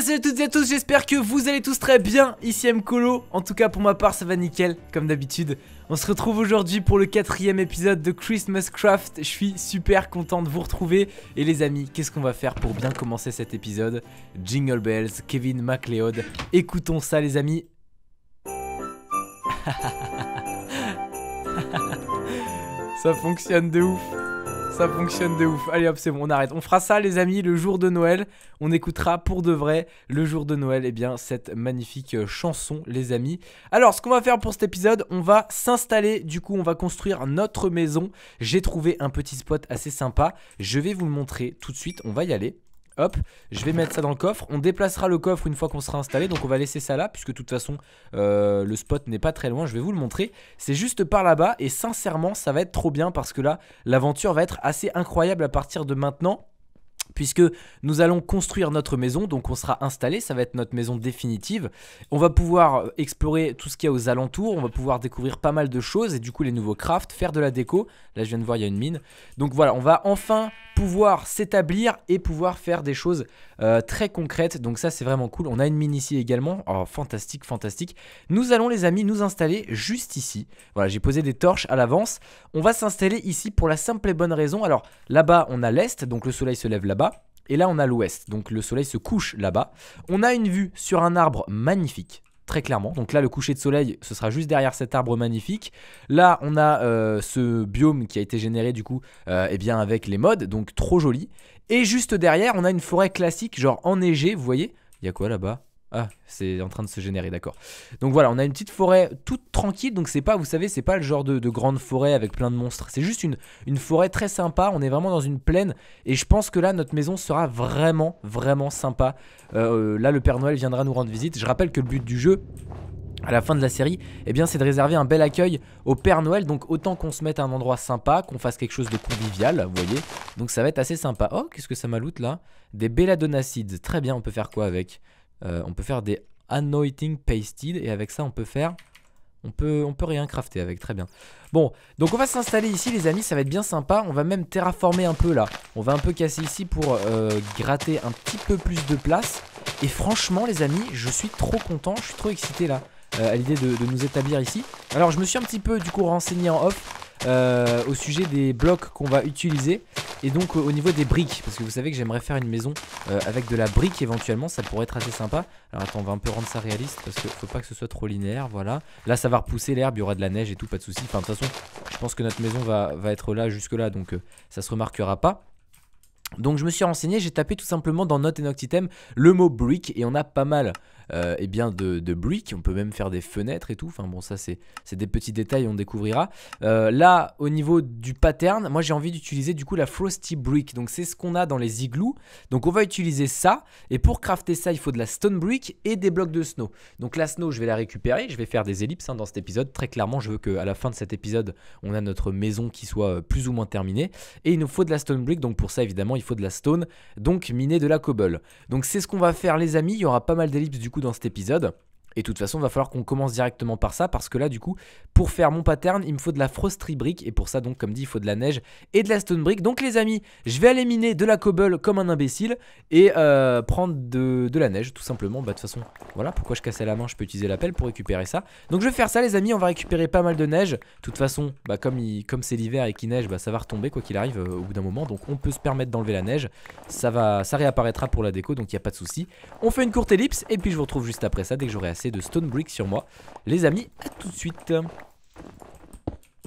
salut à toutes et à tous, j'espère que vous allez tous très bien, ici Mkolo, en tout cas pour ma part ça va nickel, comme d'habitude. On se retrouve aujourd'hui pour le quatrième épisode de Christmas Craft, je suis super content de vous retrouver. Et les amis, qu'est-ce qu'on va faire pour bien commencer cet épisode Jingle Bells, Kevin MacLeod, écoutons ça les amis. ça fonctionne de ouf ça fonctionne de ouf. Allez hop, c'est bon, on arrête. On fera ça, les amis, le jour de Noël. On écoutera pour de vrai le jour de Noël, et eh bien, cette magnifique euh, chanson, les amis. Alors, ce qu'on va faire pour cet épisode, on va s'installer. Du coup, on va construire notre maison. J'ai trouvé un petit spot assez sympa. Je vais vous le montrer tout de suite. On va y aller. Hop, je vais mettre ça dans le coffre. On déplacera le coffre une fois qu'on sera installé. Donc on va laisser ça là, puisque de toute façon, euh, le spot n'est pas très loin. Je vais vous le montrer. C'est juste par là-bas. Et sincèrement, ça va être trop bien, parce que là, l'aventure va être assez incroyable à partir de maintenant puisque nous allons construire notre maison, donc on sera installé, ça va être notre maison définitive. On va pouvoir euh, explorer tout ce qu'il y a aux alentours, on va pouvoir découvrir pas mal de choses, et du coup les nouveaux crafts, faire de la déco. Là je viens de voir, il y a une mine. Donc voilà, on va enfin pouvoir s'établir et pouvoir faire des choses euh, très concrètes. Donc ça c'est vraiment cool. On a une mine ici également. Oh, fantastique, fantastique. Nous allons les amis nous installer juste ici. Voilà, j'ai posé des torches à l'avance. On va s'installer ici pour la simple et bonne raison. Alors là-bas on a l'est, donc le soleil se lève là-bas. Et là, on a l'ouest, donc le soleil se couche là-bas. On a une vue sur un arbre magnifique, très clairement. Donc là, le coucher de soleil, ce sera juste derrière cet arbre magnifique. Là, on a euh, ce biome qui a été généré du coup, et euh, eh bien avec les modes, donc trop joli. Et juste derrière, on a une forêt classique, genre enneigée, vous voyez Il y a quoi là-bas ah, c'est en train de se générer, d'accord. Donc voilà, on a une petite forêt toute tranquille, donc c'est pas, vous savez, c'est pas le genre de, grande forêt avec plein de monstres. C'est juste une, une forêt très sympa, on est vraiment dans une plaine, et je pense que là, notre maison sera vraiment, vraiment sympa. Euh, là, le Père Noël viendra nous rendre visite. Je rappelle que le but du jeu, à la fin de la série, eh bien c'est de réserver un bel accueil au Père Noël. Donc autant qu'on se mette à un endroit sympa, qu'on fasse quelque chose de convivial, vous voyez. Donc ça va être assez sympa. Oh, qu'est-ce que ça m'aloute là Des belladonacides. Très bien, on peut faire quoi avec euh, on peut faire des anointing pasted et avec ça on peut faire on peut, on peut rien crafter avec, très bien. Bon, donc on va s'installer ici les amis, ça va être bien sympa. On va même terraformer un peu là. On va un peu casser ici pour euh, gratter un petit peu plus de place. Et franchement les amis, je suis trop content, je suis trop excité là euh, à l'idée de, de, nous établir ici. Alors je me suis un petit peu du coup renseigné en off. Euh, au sujet des blocs qu'on va utiliser et donc au niveau des briques parce que vous savez que j'aimerais faire une maison euh, avec de la brique éventuellement ça pourrait être assez sympa alors attends on va un peu rendre ça réaliste parce que faut pas que ce soit trop linéaire voilà là ça va repousser l'herbe il y aura de la neige et tout pas de souci enfin de toute façon je pense que notre maison va, être là jusque là donc euh, ça se remarquera pas donc je me suis renseigné, j'ai tapé tout simplement dans Note et Noctitem le mot brick et on a pas mal euh, et bien de, de briques. On peut même faire des fenêtres et tout. Enfin bon, ça c'est des petits détails, on découvrira. Euh, là, au niveau du pattern, moi j'ai envie d'utiliser du coup la Frosty Brick. Donc c'est ce qu'on a dans les igloos. Donc on va utiliser ça. Et pour crafter ça, il faut de la Stone Brick et des blocs de snow. Donc la snow, je vais la récupérer. Je vais faire des ellipses hein, dans cet épisode. Très clairement, je veux qu'à la fin de cet épisode, on a notre maison qui soit euh, plus ou moins terminée. Et il nous faut de la Stone Brick. Donc pour ça, évidemment, il faut de la Stone. Donc miner de la cobble. Donc c'est ce qu'on va faire, les amis. Il y aura pas mal d'ellipses du coup dans cet épisode. Et de toute façon, il va falloir qu'on commence directement par ça, parce que là, du coup, pour faire mon pattern, il me faut de la frostry brick, et pour ça, donc, comme dit, il faut de la neige et de la stone brick. Donc, les amis, je vais aller miner de la cobble comme un imbécile, et euh, prendre de, la neige, tout simplement. Bah, de toute façon, voilà, pourquoi je cassais la main, je peux utiliser la pelle pour récupérer ça. Donc, je vais faire ça, les amis, on va récupérer pas mal de neige. De toute façon, bah, comme c'est l'hiver et qu'il neige, bah, ça va retomber, quoi qu'il arrive, euh, au bout d'un moment. Donc, on peut se permettre d'enlever la neige, ça, va, ça réapparaîtra pour la déco, donc il n'y a pas de souci. On fait une courte ellipse, et puis je vous retrouve juste après ça, dès que j'aurai assez de Stone Brick sur moi. Les amis, à tout de suite.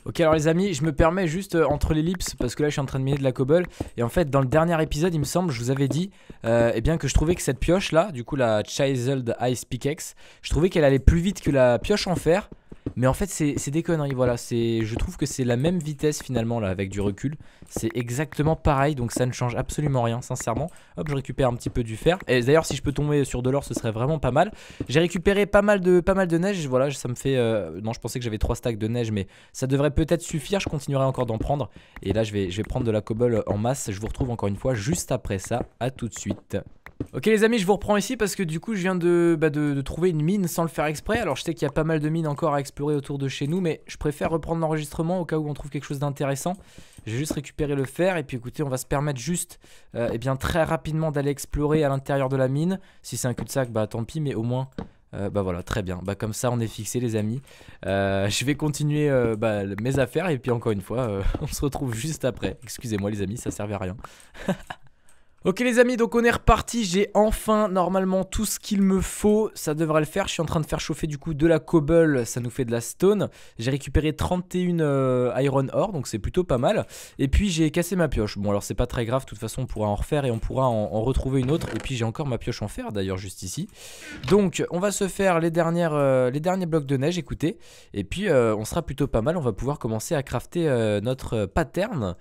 Ok alors les amis, je me permets juste euh, entre l'ellipse parce que là je suis en train de miner de la cobble et en fait dans le dernier épisode il me semble je vous avais dit euh, eh bien que je trouvais que cette pioche là, du coup la Chiseled Ice Pickaxe, je trouvais qu'elle allait plus vite que la pioche en fer mais en fait, c'est des conneries. Voilà, je trouve que c'est la même vitesse finalement, là, avec du recul. C'est exactement pareil, donc ça ne change absolument rien, sincèrement. Hop, je récupère un petit peu du fer. Et d'ailleurs, si je peux tomber sur de l'or, ce serait vraiment pas mal. J'ai récupéré pas mal, de, pas mal de neige. Voilà, ça me fait. Euh, non, je pensais que j'avais 3 stacks de neige, mais ça devrait peut-être suffire. Je continuerai encore d'en prendre. Et là, je vais, je vais prendre de la cobble en masse. Je vous retrouve encore une fois juste après ça. à tout de suite. Ok les amis, je vous reprends ici parce que du coup je viens bah, de, de, trouver une mine sans le faire exprès. Alors je sais qu'il y a pas mal de mines encore à explorer autour de chez nous, mais je préfère reprendre l'enregistrement au cas où on trouve quelque chose d'intéressant. J'ai juste récupéré le fer et puis écoutez, on va se permettre juste euh, eh bien, très rapidement d'aller explorer à l'intérieur de la mine. Si c'est un cul-de-sac, bah tant pis, mais au moins euh, bah voilà, très bien. Bah comme ça, on est fixé, les amis. Euh, je vais continuer euh, bah, mes affaires et puis encore une fois, on se retrouve juste après. Excusez-moi, les amis, ça servait à rien. Ok les amis, donc on est reparti, j'ai enfin normalement tout ce qu'il me faut, ça devrait le faire, je suis en train de faire chauffer du coup de la cobble, ça nous fait de la stone, j'ai récupéré 31 euh, iron ore, donc c'est plutôt pas mal, et puis j'ai cassé ma pioche, bon alors c'est pas très grave, de toute façon on pourra en refaire et on pourra en, retrouver une autre, et puis j'ai encore ma pioche en fer d'ailleurs juste ici, donc on va se faire les, dernières, euh, les derniers blocs de neige, écoutez, et puis euh, on sera plutôt pas mal, on va pouvoir commencer à crafter notre pattern,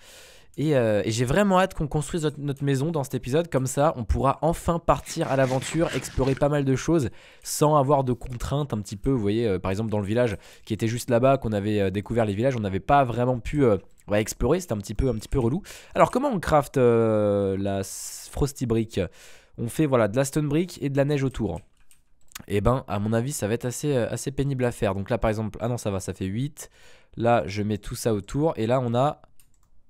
euh, et, j'ai vraiment hâte qu'on construise notre, maison dans cet épisode. Comme ça, on pourra enfin partir à l'aventure, explorer pas mal de choses sans avoir de contraintes un petit peu. Vous voyez, euh, par exemple, dans le village qui était juste là-bas, qu'on avait euh, découvert les villages, on n'avait pas vraiment pu explorer. C'était un petit peu, un petit peu relou. Alors, comment on craft la Frosty Brick On fait voilà de la Stone Brick et de la neige autour. Et eh ben, à mon avis, ça va être assez, assez pénible à faire. Donc là, par exemple, ah non, ça va, ça fait 8. Là, je mets tout ça autour. Et là, on a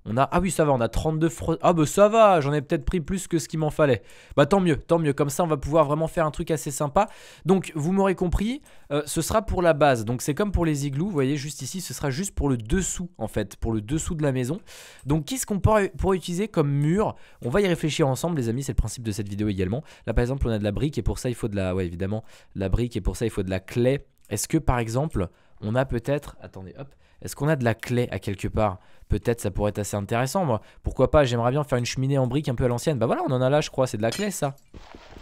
on a ah oui, ça va, on a 32 ah bah ça va, j'en ai peut-être pris plus que ce qu'il m'en fallait. Bah tant mieux, tant mieux, comme ça on va pouvoir vraiment faire un truc assez sympa. Donc vous m'aurez compris, euh, ce sera pour la base. Donc c'est comme pour les igloos, vous voyez juste ici, ce sera juste pour le dessous en fait, pour le dessous de la maison. Donc qu'est-ce qu'on pourrait, utiliser comme mur On va y réfléchir ensemble les amis, c'est le principe de cette vidéo également. Là par exemple, on a de la brique et pour ça il faut de la ouais évidemment, la brique et pour ça il faut de la clé. Est-ce que par exemple, on a peut-être attendez, hop est-ce qu'on a de la clé à quelque part Peut-être ça pourrait être assez intéressant, moi. Pourquoi pas J'aimerais bien faire une cheminée en briques un peu à l'ancienne. Bah voilà, on en a là, je crois. C'est de la clé, ça.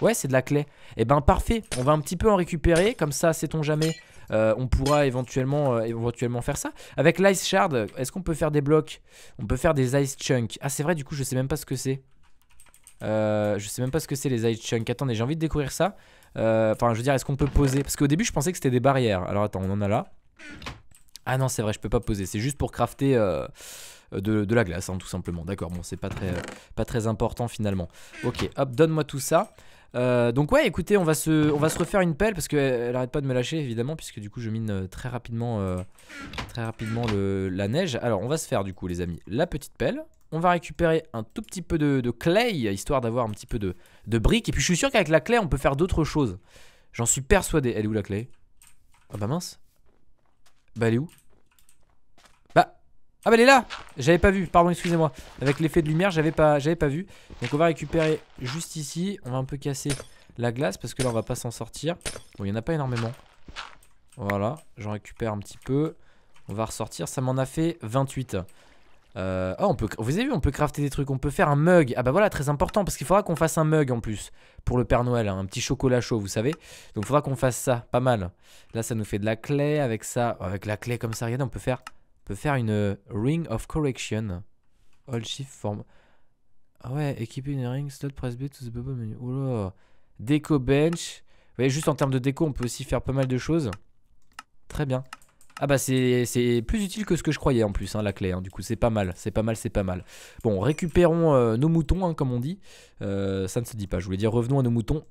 Ouais, c'est de la clé. Et eh ben parfait. On va un petit peu en récupérer. Comme ça, sait-on jamais. Euh, on pourra éventuellement, euh, éventuellement faire ça. Avec l'ice shard, est-ce qu'on peut faire des blocs On peut faire des ice chunks. Ah, c'est vrai, du coup, je sais même pas ce que c'est. Euh, je sais même pas ce que c'est les ice chunks. Attendez, j'ai envie de découvrir ça. Enfin, je veux dire, est-ce qu'on peut poser Parce qu'au début, je pensais que c'était des barrières. Alors, attends, on en a là. Ah non, c'est vrai, je peux pas poser. C'est juste pour crafter euh, de, la glace, hein, tout simplement. D'accord, bon, c'est pas très, pas très important finalement. Ok, hop, donne-moi tout ça. Euh, donc ouais, écoutez, on va se, on va se refaire une pelle parce qu'elle euh, elle arrête pas de me lâcher évidemment puisque du coup je mine très rapidement, très rapidement la neige. Alors on va se faire du coup les amis la petite pelle. On va récupérer un tout petit peu de, clay histoire d'avoir un petit peu de, de briques. Et puis je suis sûr qu'avec la clay on peut faire d'autres choses. J'en suis persuadé. Elle est où la clay Ah bah mince. Bah elle est où Bah Ah bah elle est là J'avais pas vu, pardon excusez-moi Avec l'effet de lumière j'avais pas, pas vu Donc on va récupérer juste ici On va un peu casser la glace parce que là on va pas s'en sortir Bon il y en a pas énormément Voilà j'en récupère un petit peu On va ressortir, ça m'en a fait 28 euh, oh, on peut, vous avez vu, on peut crafter des trucs, on peut faire un mug. Ah bah voilà, très important, parce qu'il faudra qu'on fasse un mug en plus pour le Père Noël, hein, un petit chocolat chaud, vous savez. Donc il faudra qu'on fasse ça, pas mal. Là, ça nous fait de la clé avec ça. Oh, avec la clé comme ça, regardez, on peut faire, on peut faire une euh, Ring of Correction. All shift form. Ah ouais, équiper une ring, slot, press B, to the bubble menu. Oula. Déco bench. Vous juste en termes de déco, on peut aussi faire pas mal de choses. Très bien. Ah bah c'est plus utile que ce que je croyais en plus, hein, la clé. Hein. Du coup, c'est pas mal, c'est pas mal, c'est pas mal. Bon, récupérons euh, nos moutons, hein, comme on dit. Euh, ça ne se dit pas, je voulais dire revenons à nos moutons.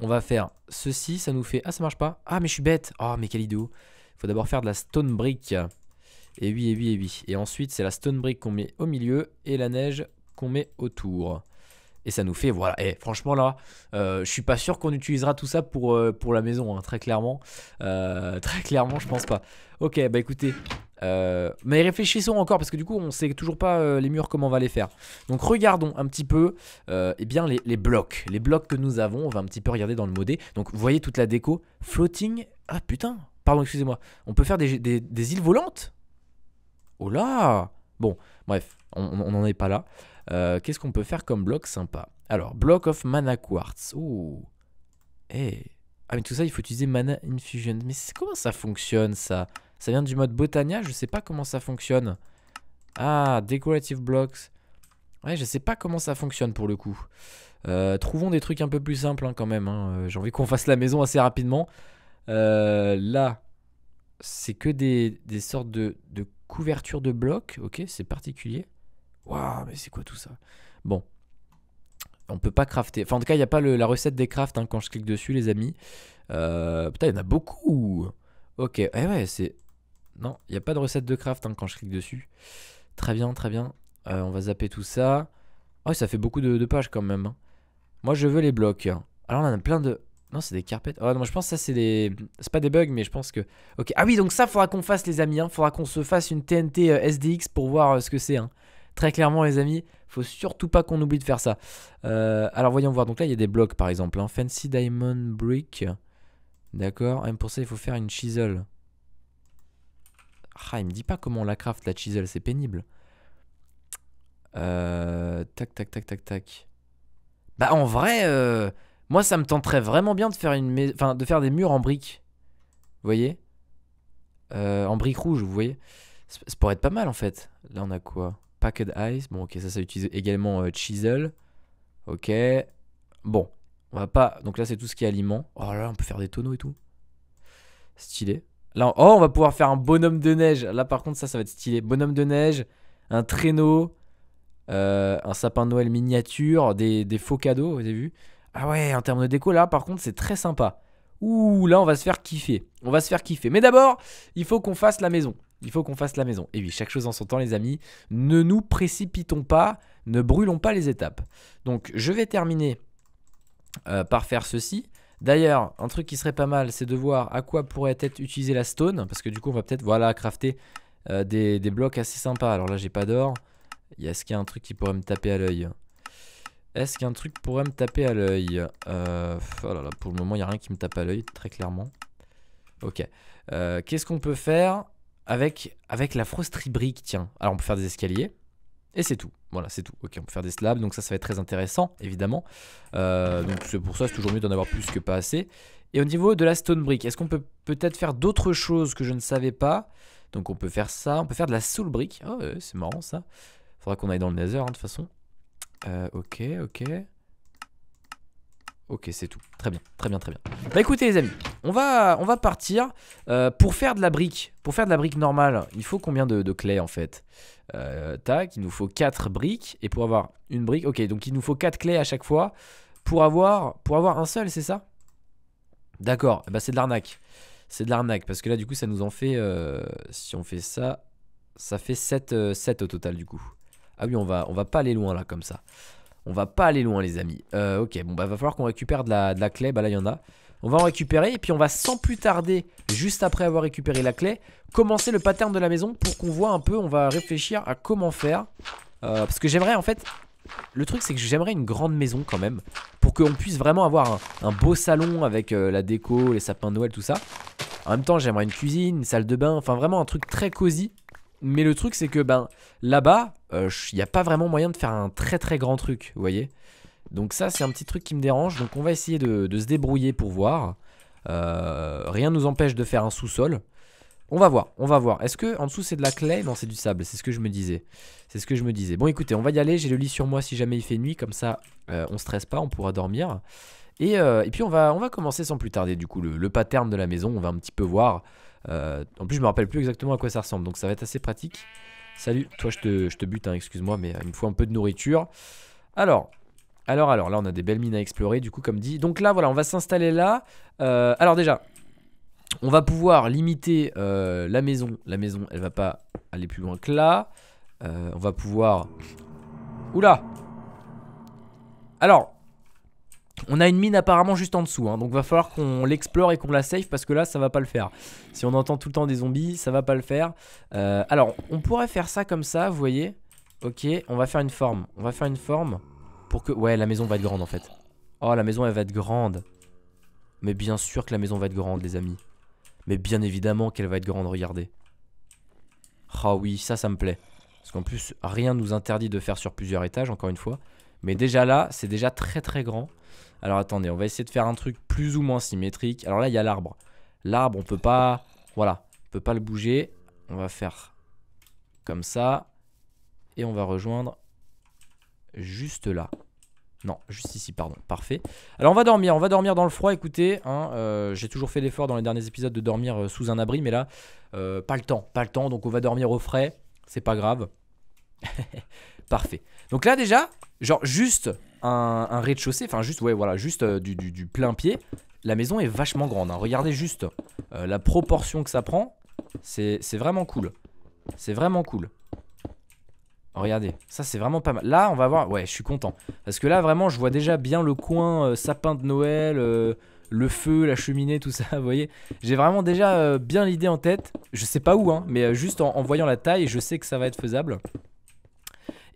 On va faire ceci, ça nous fait... Ah, ça marche pas Ah, mais je suis bête oh, mais quelle idée Faut d'abord faire de la stone brick. Et oui, et oui, et oui. Et ensuite, c'est la stone brick qu'on met au milieu et la neige qu'on met autour. Et ça nous fait, voilà, et franchement là, euh, je suis pas sûr qu'on utilisera tout ça pour, euh, pour la maison, hein, très clairement. Euh, très clairement, je pense pas. Ok, bah écoutez. Euh, mais réfléchissons encore parce que du coup on sait toujours pas les murs comment on va les faire. Donc regardons un petit peu eh bien les, blocs. Les blocs que nous avons, on va un petit peu regarder dans le modé. Donc vous voyez toute la déco. Floating. Ah putain, pardon, excusez-moi. On peut faire des, des îles volantes Oh là Bon, bref, on n'en est pas là. Euh, qu'est-ce qu'on peut faire comme bloc sympa Alors, block of mana quartz. Ouh. Eh. Ah, mais tout ça, il faut utiliser mana infusion. Mais comment ça fonctionne, ça Ça vient du mode Botania Je sais pas comment ça fonctionne. Ah, decorative blocks. Ouais, je sais pas comment ça fonctionne pour le coup. Euh, trouvons des trucs un peu plus simples hein, quand même. Hein. Euh, j'ai envie qu'on fasse la maison assez rapidement. là, c'est que des, sortes de, de couvertures de blocs. Ok, c'est particulier. Waouh, mais c'est quoi tout ça Bon. On peut pas crafter. Enfin, en tout cas, il n'y a pas la recette des crafts hein, quand je clique dessus, les amis. Euh, putain, il y en a beaucoup. Ok, eh ouais, c'est. Non, il n'y a pas de recette de craft hein, quand je clique dessus. Très bien, très bien. Euh, on va zapper tout ça. Oh, ça fait beaucoup de, pages quand même. Hein. Moi, je veux les blocs. Alors, on en a plein de. Non, c'est des carpets Oh, non, je pense que ça, c'est des. C'est pas des bugs, mais je pense que. Ok. Ah oui, donc ça, faudra qu'on fasse, les amis. Hein. Faudra qu'on se fasse une TNT euh, SDX pour voir euh, ce que c'est. Hein. Très clairement, les amis, faut surtout pas qu'on oublie de faire ça. alors, voyons voir. Donc là, il y a des blocs, par exemple. Fancy Diamond Brick. D'accord. Même pour ça, il faut faire une chisel. Ah, il me dit pas comment on la craft, la chisel. C'est pénible. tac, tac, tac, tac, tac. Bah, en vrai, moi, ça me tenterait vraiment bien de faire, une de faire des murs en briques. Vous voyez En briques rouges, vous voyez ça pourrait être pas mal en fait. Là on a quoi Packed ice, Bon, ok, ça, ça utilise également euh, Chisel. Ok. Bon, on va pas. Donc là, c'est tout ce qui est aliment. Oh là, on peut faire des tonneaux et tout. Stylé. Là, oh, on va pouvoir faire un bonhomme de neige. Là, par contre, ça, ça va être stylé. Bonhomme de neige, un traîneau, euh, un sapin de Noël miniature, des, des faux cadeaux, vous avez vu Ah ouais, en termes de déco, là, par contre, c'est très sympa. Ouh, là, on va se faire kiffer. On va se faire kiffer. Mais d'abord, il faut qu'on fasse la maison il faut qu'on fasse la maison. Et oui, chaque chose en son temps, les amis. Ne nous précipitons pas, ne brûlons pas les étapes. Donc, je vais terminer euh, par faire ceci. D'ailleurs, un truc qui serait pas mal, c'est de voir à quoi pourrait être utilisé la stone. Parce que du coup, on va peut-être, voilà, crafter euh, des, blocs assez sympas. Alors là, j'ai pas d'or. Est-ce qu'il y a un truc qui pourrait me taper à l'œil Est-ce qu'il y a un truc pourrait me taper à l'œil euh, oh là Pour le moment, il n'y a rien qui me tape à l'œil, très clairement. Ok. Euh, qu'est-ce qu'on peut faire avec, avec la brique tiens. Alors on peut faire des escaliers. Et c'est tout. Voilà, c'est tout. Ok, on peut faire des slabs, donc ça, ça va être très intéressant, évidemment. Euh, donc c'est pour ça, c'est toujours mieux d'en avoir plus que pas assez. Et au niveau de la stone brick, est-ce qu'on peut peut-être faire d'autres choses que je ne savais pas Donc on peut faire ça, on peut faire de la soul brick. Oh, c'est marrant ça. Faudra qu'on aille dans le nether, hein, de toute façon. Euh, ok, ok. Ok, c'est tout. Très bien, très bien, très bien. Bah écoutez les amis, on va, on va partir. Euh, pour faire de la brique, pour faire de la brique normale, il faut combien de, clés en fait euh, Tac, il nous faut 4 briques. Et pour avoir une brique, ok, donc il nous faut 4 clés à chaque fois pour avoir, pour avoir un seul, c'est ça D'accord, bah c'est de l'arnaque. C'est de l'arnaque, parce que là du coup ça nous en fait, euh, si on fait ça, ça fait 7, 7 au total du coup. Ah oui, on va, on va pas aller loin là comme ça. On va pas aller loin les amis. Euh, ok, bon bah va falloir qu'on récupère de la, clé, bah là il y en a. On va en récupérer et puis on va sans plus tarder, juste après avoir récupéré la clé, commencer le pattern de la maison pour qu'on voit un peu, on va réfléchir à comment faire. Euh, parce que j'aimerais en fait, le truc c'est que j'aimerais une grande maison quand même, pour qu'on puisse vraiment avoir un, beau salon avec euh, la déco, les sapins de Noël, tout ça. En même temps j'aimerais une cuisine, une salle de bain, enfin vraiment un truc très cosy. Mais le truc c'est que ben là-bas, euh, il n'y a pas vraiment moyen de faire un très très grand truc, vous voyez donc ça c'est un petit truc qui me dérange, donc on va essayer de, se débrouiller pour voir. Euh, rien ne nous empêche de faire un sous-sol. On va voir, on va voir. Est-ce que en dessous c'est de la clé Non c'est du sable, c'est ce que je me disais. C'est ce que je me disais. Bon écoutez, on va y aller, j'ai le lit sur moi si jamais il fait nuit, comme ça on euh, on stresse pas, on pourra dormir. Et, puis on va, on va commencer sans plus tarder du coup le, le pattern de la maison, on va un petit peu voir. en plus je me rappelle plus exactement à quoi ça ressemble, donc ça va être assez pratique. Salut, toi je te, bute, hein, excuse-moi, mais euh, il me faut un peu de nourriture. Alors, alors, alors, là on a des belles mines à explorer, du coup, comme dit. Donc là, voilà, on va s'installer là. Euh, alors déjà, on va pouvoir limiter euh, la maison. La maison, elle va pas aller plus loin que là. on va pouvoir... Oula Alors, on a une mine apparemment juste en dessous, hein, donc va falloir qu'on l'explore et qu'on la save parce que là ça va pas le faire. Si on entend tout le temps des zombies, ça va pas le faire. Euh, alors on pourrait faire ça comme ça, vous voyez. Ok, on va faire une forme. On va faire une forme pour que... Ouais, la maison va être grande en fait. Oh, la maison elle va être grande. Mais bien sûr que la maison va être grande les amis. Mais bien évidemment qu'elle va être grande, regardez. Ah oh, oui, ça ça me plaît. Parce qu'en plus, rien nous interdit de faire sur plusieurs étages, encore une fois. Mais déjà là, c'est déjà très très grand. Alors attendez, on va essayer de faire un truc plus ou moins symétrique. Alors là, il y a l'arbre. L'arbre, on peut pas... Voilà, on peut pas le bouger. On va faire comme ça. Et on va rejoindre juste là. Non, juste ici, pardon. Parfait. Alors on va dormir, on va dormir dans le froid, écoutez. Hein, euh, j'ai toujours fait l'effort dans les derniers épisodes de dormir euh, sous un abri, mais là, euh, pas le temps, pas le temps. Donc on va dormir au frais, c'est pas grave. Parfait. Donc là déjà, genre juste un, rez-de-chaussée, enfin juste, ouais, voilà, juste euh, du, plein pied. La maison est vachement grande. Hein. Regardez juste euh, la proportion que ça prend. C'est vraiment cool. C'est vraiment cool. Regardez, ça c'est vraiment pas mal. Là, on va voir. Ouais, je suis content. Parce que là, vraiment, je vois déjà bien le coin euh, sapin de Noël, le feu, la cheminée, tout ça. Vous voyez, j'ai vraiment déjà bien l'idée en tête. Je sais pas où, hein, mais juste en, voyant la taille, je sais que ça va être faisable.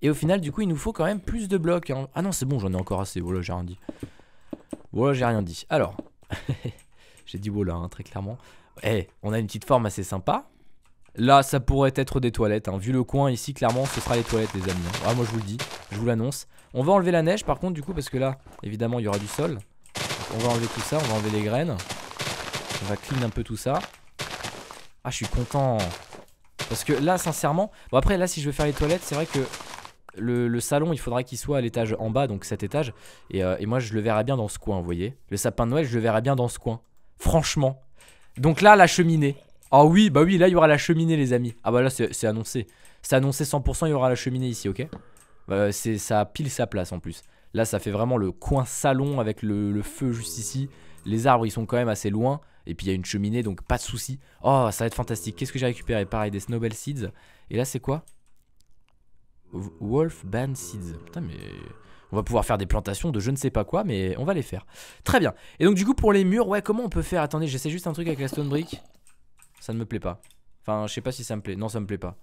Et au final, du coup, il nous faut quand même plus de blocs. Hein. Ah non, c'est bon, j'en ai encore assez. Voilà, j'ai rien dit. Voilà, j'ai rien dit. Alors, j'ai dit voilà, hein, très clairement. Eh, on a une petite forme assez sympa. Là, ça pourrait être des toilettes. Hein. Vu le coin ici, clairement, ce sera les toilettes, les amis. Ah, moi, je vous le dis, je vous l'annonce. On va enlever la neige, par contre, du coup, parce que là, évidemment, il y aura du sol. On va enlever tout ça, on va enlever les graines. On va clean un peu tout ça. Ah, je suis content. Parce que là, sincèrement... Bon, après, là, si je veux faire les toilettes, c'est vrai que le, salon, il faudra qu'il soit à l'étage en bas, donc cet étage. Et, euh, moi, je le verrai bien dans ce coin, vous voyez. Le sapin de Noël, je le verrai bien dans ce coin. Franchement. Donc là, la cheminée. Ah oui, bah oui, là, il y aura la cheminée, les amis. Ah bah là, c'est annoncé. C'est annoncé 100%, il y aura la cheminée ici, ok bah, c'est Ça a pile sa place en plus. Là, ça fait vraiment le coin salon avec le, feu juste ici. Les arbres, ils sont quand même assez loin. Et puis il y a une cheminée, donc pas de souci. Oh, ça va être fantastique. Qu'est-ce que j'ai récupéré Pareil, des Snowball Seeds. Et là, c'est quoi Wolf Ban Seeds. Putain, mais on va pouvoir faire des plantations de je ne sais pas quoi, mais on va les faire. Très bien. Et donc, du coup, pour les murs, ouais, comment on peut faire Attendez, j'essaie juste un truc avec la stone brick. Ça ne me plaît pas. Enfin, je sais pas si ça me plaît. Non, ça me plaît pas.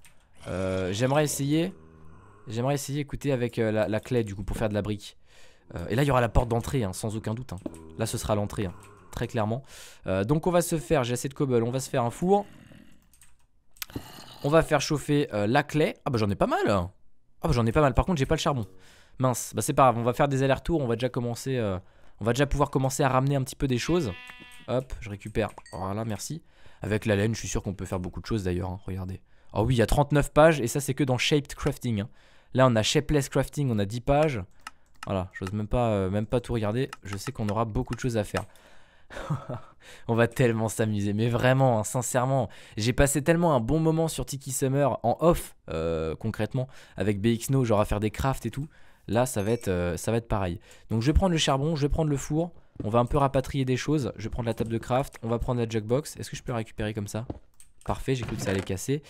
Euh, j'aimerais essayer. J'aimerais essayer, écoutez, avec euh, la, clé, du coup, pour faire de la brique. Euh, et là, il y aura la porte d'entrée, hein, sans aucun doute. Hein. Là, ce sera l'entrée, hein, très clairement. donc, on va se faire, j'ai assez de cobble, on va se faire un four. On va faire chauffer la clé. Ah, bah, j'en ai pas mal. Oh, j'en ai pas mal. Par contre, j'ai pas le charbon. Mince, bah c'est pas grave, on va faire des allers-retours, on va déjà commencer euh, on va déjà pouvoir commencer à ramener un petit peu des choses. Hop, je récupère. Voilà, merci. Avec la laine, je suis sûr qu'on peut faire beaucoup de choses d'ailleurs, hein. regardez. Oh oui, il y a 39 pages et ça c'est que dans shaped crafting hein. Là, on a shapeless crafting, on a 10 pages. Voilà, j'ose même pas euh, même pas tout regarder, je sais qu'on aura beaucoup de choses à faire. on va tellement s'amuser, mais vraiment, hein, sincèrement, j'ai passé tellement un bon moment sur Tiki Summer en off, euh, concrètement, avec BXNO, genre à faire des crafts et tout. Là, ça va, être, euh, ça va être pareil. Donc, je vais prendre le charbon, je vais prendre le four, on va un peu rapatrier des choses. Je vais prendre la table de craft, on va prendre la jukebox Est-ce que je peux récupérer comme ça Parfait, j'ai cru que ça allait casser.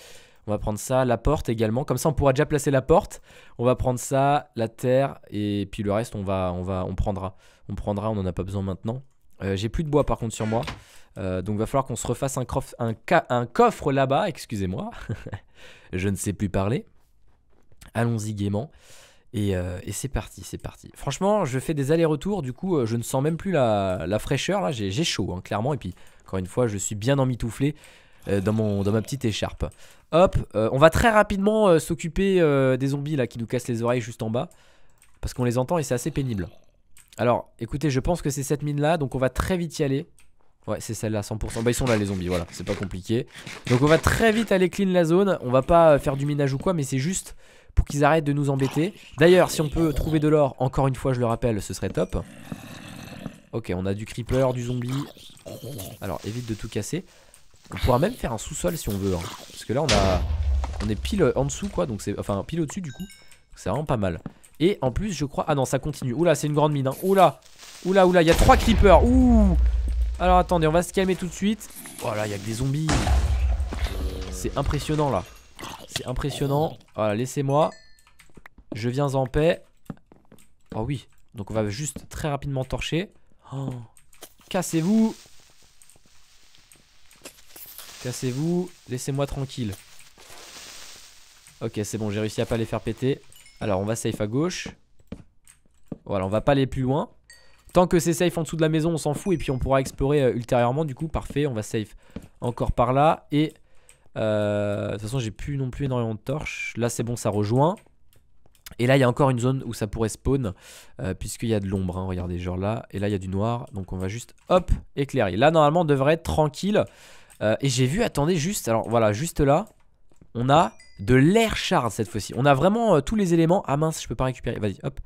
On va prendre ça, la porte également. Comme ça, on pourra déjà placer la porte. On va prendre ça, la terre, et puis le reste, on va, on va, on prendra. On prendra, on en a pas besoin maintenant. Euh, j'ai plus de bois par contre sur moi. Euh, donc va falloir qu'on se refasse un, coffre là-bas, excusez-moi. je ne sais plus parler. Allons-y gaiement. Euh, et, c'est parti, c'est parti. Franchement, je fais des allers-retours, du coup, je ne sens même plus la, fraîcheur. Là, j'ai chaud, hein, clairement. Et puis, encore une fois, je suis bien emmitouflé dans, mon, dans ma petite écharpe. Hop, on va très rapidement s'occuper des zombies là qui nous cassent les oreilles juste en bas. Parce qu'on les entend et c'est assez pénible. Alors, écoutez, je pense que c'est cette mine-là, donc on va très vite y aller. Ouais, c'est celle-là, 100%. Bah, ils sont là, les zombies, voilà, c'est pas compliqué. Donc, on va très vite aller clean la zone. On va pas euh, faire du minage ou quoi, mais c'est juste pour qu'ils arrêtent de nous embêter. D'ailleurs, si on peut trouver de l'or, encore une fois, je le rappelle, ce serait top. Ok, on a du creeper, du zombie. Alors, évite de tout casser. On pourra même faire un sous-sol si on veut. Hein. Parce que là, on a, on est pile euh, en dessous, quoi. Donc, c'est, enfin, pile au-dessus, du coup. C'est vraiment pas mal. Et en plus, je crois... Ah non, ça continue. Oula, c'est une grande mine. Hein. Oula, oula, oula, il y a trois creepers. Ouh Alors attendez, on va se calmer tout de suite. Voilà, il y a que des zombies. C'est impressionnant là. C'est impressionnant. Voilà, laissez-moi. Je viens en paix. Oh oui. Donc on va juste très rapidement torcher. Oh. Cassez-vous. Cassez-vous. Laissez-moi tranquille. Ok, c'est bon, j'ai réussi à pas les faire péter. Alors, on va safe à gauche. Voilà, on va pas aller plus loin. Tant que c'est safe en dessous de la maison, on s'en fout. Et puis, on pourra explorer euh, ultérieurement. Du coup, parfait. On va safe encore par là. Et euh, de toute façon, j'ai plus non plus énormément de torches. Là, c'est bon, ça rejoint. Et là, il y a encore une zone où ça pourrait spawn, euh, puisqu'il y a de l'ombre, hein, regardez, genre là. Et là, il y a du noir, donc on va juste, hop, éclairer. Là, normalement, on devrait être tranquille. et j'ai vu, attendez, juste, alors voilà, juste là, on a de l'air shard cette fois-ci. On a vraiment euh, tous les éléments. Ah mince, je peux pas récupérer. Vas-y, hop.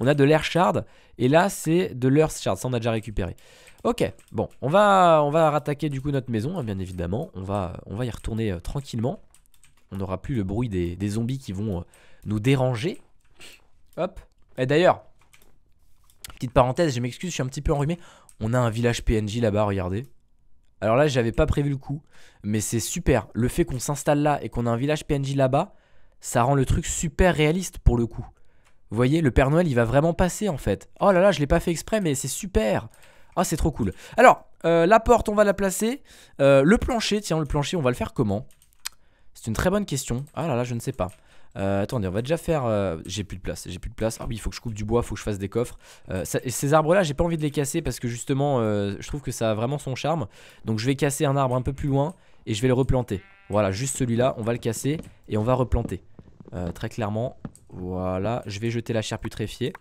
On a de l'air shard. Et là, c'est de l'earth shard. Ça, on a déjà récupéré. Ok, bon. On va, on va rattaquer du coup notre maison, hein, bien évidemment. On va, on va y retourner euh, tranquillement. On n'aura plus le bruit des, zombies qui vont euh, nous déranger. Hop. Et d'ailleurs, petite parenthèse, je m'excuse, je suis un petit peu enrhumé. On a un village PNJ là-bas, regardez. Alors là, j'avais pas prévu le coup, mais c'est super. Le fait qu'on s'installe là et qu'on a un village PNJ là-bas, ça rend le truc super réaliste pour le coup. Vous voyez, le Père Noël, il va vraiment passer en fait. Oh là là, je l'ai pas fait exprès, mais c'est super. Ah, oh, c'est trop cool. Alors, euh, la porte, on va la placer. Euh, le plancher, tiens, le plancher, on va le faire comment C'est une très bonne question. Ah là là, je ne sais pas. Euh, attendez, on va déjà faire. Euh, j'ai plus de place, j'ai plus de place. Ah oui, il faut que je coupe du bois, il faut que je fasse des coffres. Euh, ces arbres-là, j'ai pas envie de les casser parce que justement, euh, je trouve que ça a vraiment son charme. Donc je vais casser un arbre un peu plus loin et je vais le replanter. Voilà, juste celui-là, on va le casser et on va replanter. très clairement, voilà, je vais jeter la chair putréfiée.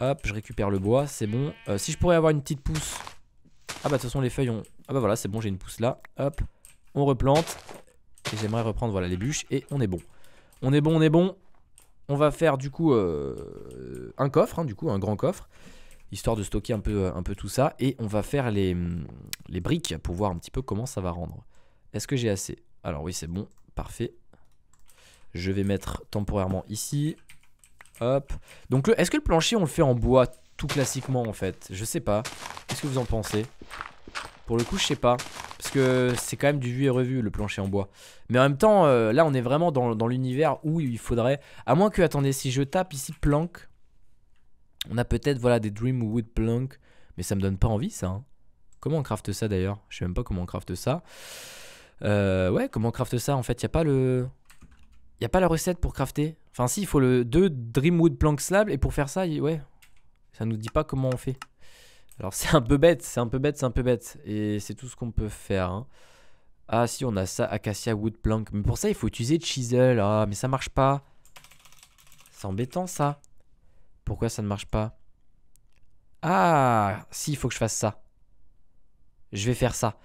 Hop, je récupère le bois, c'est bon. si je pourrais avoir une petite pousse. Ah bah de toute façon, les feuilles ont. Ah bah voilà, c'est bon, j'ai une pousse là. Hop, on replante. Et j'aimerais reprendre voilà, les bûches et on est bon. On est bon, on est bon. On va faire du coup euh, un coffre, hein, du coup un grand coffre, histoire de stocker un peu, euh, un peu tout ça. Et on va faire les, mm, les briques pour voir un petit peu comment ça va rendre. Est-ce que j'ai assez Alors oui, c'est bon, parfait. Je vais mettre temporairement ici. Hop. Donc est-ce que le plancher on le fait en bois tout classiquement en fait Je sais pas. Qu'est-ce que vous en pensez pour le coup, je sais pas. Parce que c'est quand même du vu et revu le plancher en bois. Mais en même temps, euh, là, on est vraiment dans, l'univers où il faudrait. À moins que, attendez, si je tape ici plank, on a peut-être voilà des Dreamwood plank. Mais ça me donne pas envie ça. Hein. Comment on crafte ça d'ailleurs Je sais même pas comment on crafte ça. Euh, ouais, comment on crafte ça En fait, il a pas le. Y a pas la recette pour crafter. Enfin, si, il faut le 2 Dreamwood Plank Slab. Et pour faire ça, ouais. Ça nous dit pas comment on fait. Alors c'est un peu bête, c'est un peu bête, c'est un peu bête. Et c'est tout ce qu'on peut faire. Hein. Ah si, on a ça, Acacia Wood Plank. Mais pour ça, il faut utiliser Chisel. Ah, mais ça marche pas. C'est embêtant ça. Pourquoi ça ne marche pas Ah, si, il faut que je fasse ça. Je vais faire ça.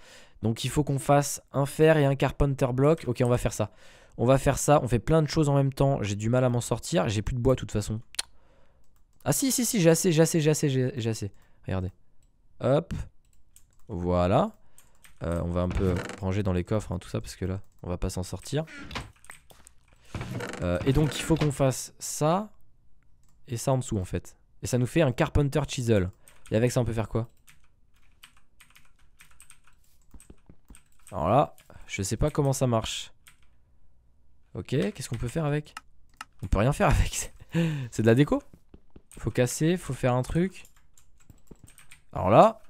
Donc il faut qu'on fasse un fer et un carpenter block. Ok, on va faire ça. On va faire ça, on fait plein de choses en même temps. J'ai du mal à m'en sortir. J'ai plus de bois de toute façon. Ah si, si, si, j'ai assez, j'ai assez, j'ai assez, j'ai assez. Regardez. Hop. Voilà. Euh, on va un peu ranger dans les coffres, hein, tout ça, parce que là, on va pas s'en sortir. Euh, et donc, il faut qu'on fasse ça et ça en dessous, en fait. Et ça nous fait un Carpenter Chisel. Et avec ça, on peut faire quoi Alors là, je sais pas comment ça marche. Ok, qu'est-ce qu'on peut faire avec On peut rien faire avec. C'est de la déco Faut casser, faut faire un truc. Alors là,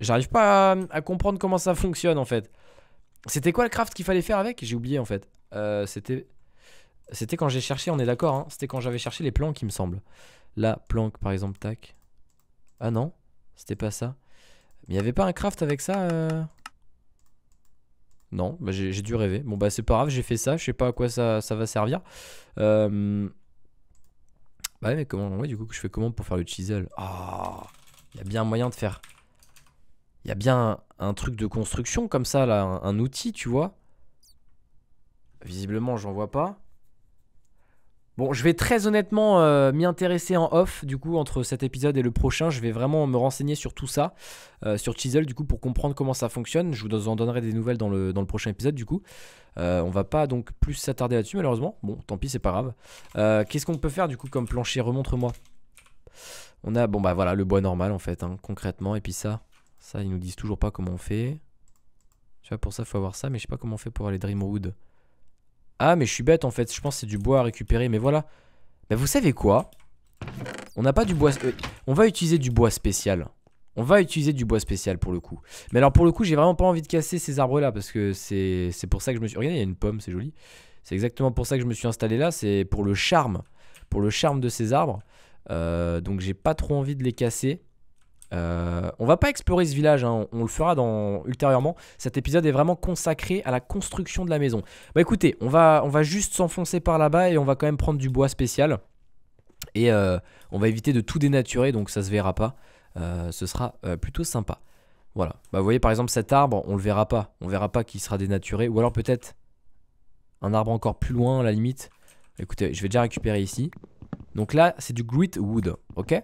j'arrive pas à, comprendre comment ça fonctionne en fait. C'était quoi le craft qu'il fallait faire avec J'ai oublié en fait. Euh, c'était c'était quand j'ai cherché, on est d'accord. Hein C'était quand j'avais cherché les plans qui me semble. Là, planque par exemple, tac. Ah non, c'était pas ça. Mais il avait pas un craft avec ça euh Non, bah j'ai dû rêver. Bon bah c'est pas grave, j'ai fait ça, je sais pas à quoi ça, ça va servir. Euh, bah ouais, mais comment ouais, du coup je fais comment pour faire le chisel Ah, il y a bien moyen de faire. Il y a bien un, truc de construction comme ça là, un outil, tu vois. Visiblement, j'en vois pas. Bon, je vais très honnêtement euh, m'y intéresser en off, du coup, entre cet épisode et le prochain. Je vais vraiment me renseigner sur tout ça, euh, sur Chisel, du coup, pour comprendre comment ça fonctionne. Je vous en donnerai des nouvelles dans le, prochain épisode, du coup. Euh, on va pas donc plus s'attarder là-dessus, malheureusement. Bon, tant pis, c'est pas grave. Qu'est-ce qu'on peut faire, du coup, comme plancher Remontre-moi. On a, bon, bah voilà, le bois normal, en fait, hein, concrètement. Et puis ça, ça, ils nous disent toujours pas comment on fait. Tu vois, pour ça, faut avoir ça, mais je sais pas comment on fait pour aller Dreamwood. Ah, mais je suis bête en fait. Je pense que c'est du bois à récupérer. Mais voilà. Mais vous savez quoi On n'a pas du bois. Euh, on va utiliser du bois spécial. On va utiliser du bois spécial pour le coup. Mais alors, pour le coup, j'ai vraiment pas envie de casser ces arbres là. Parce que c'est pour ça que je me suis. Regardez, il y a une pomme, c'est joli. C'est exactement pour ça que je me suis installé là. C'est pour le charme. Pour le charme de ces arbres. Euh, donc, j'ai pas trop envie de les casser. Euh, on va pas explorer ce village, hein. on, le fera dans, ultérieurement. Cet épisode est vraiment consacré à la construction de la maison. Bah écoutez, on va, on va juste s'enfoncer par là-bas et on va quand même prendre du bois spécial. Et euh, on va éviter de tout dénaturer, donc ça se verra pas. Euh, ce sera plutôt sympa. Voilà. Bah vous voyez par exemple cet arbre, on le verra pas. On verra pas qu'il sera dénaturé. Ou alors peut-être un arbre encore plus loin à la limite. Écoutez, je vais déjà récupérer ici. Donc là, c'est du grit wood, ok